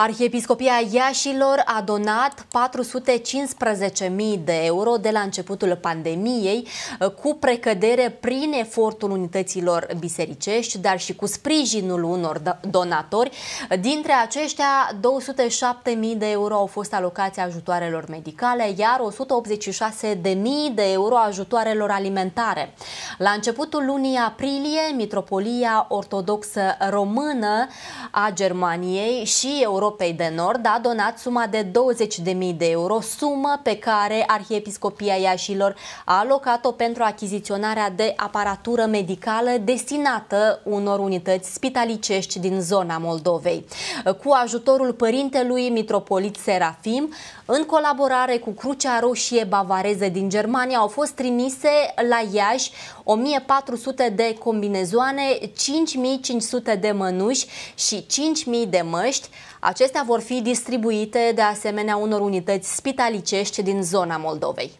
Arhiepiscopia Iașilor a donat 415.000 de euro de la începutul pandemiei, cu precădere prin efortul unităților bisericești, dar și cu sprijinul unor donatori. Dintre aceștia, 207.000 de euro au fost alocați ajutoarelor medicale, iar 186.000 de euro ajutoarelor alimentare. La începutul lunii aprilie, Mitropolia Ortodoxă Română a Germaniei și Europa Europei de Nord a donat suma de 20.000 de euro, sumă pe care Arhiepiscopia Iașilor a alocat-o pentru achiziționarea de aparatură medicală destinată unor unități spitalicești din zona Moldovei. Cu ajutorul părintelui mitropolit Serafim, în colaborare cu Crucea Roșie Bavareză din Germania, au fost trimise la Iași 1400 de combinezoane, 5500 de mănuși și 5000 de măști. Acestea vor fi distribuite de asemenea unor unități spitalicești din zona Moldovei.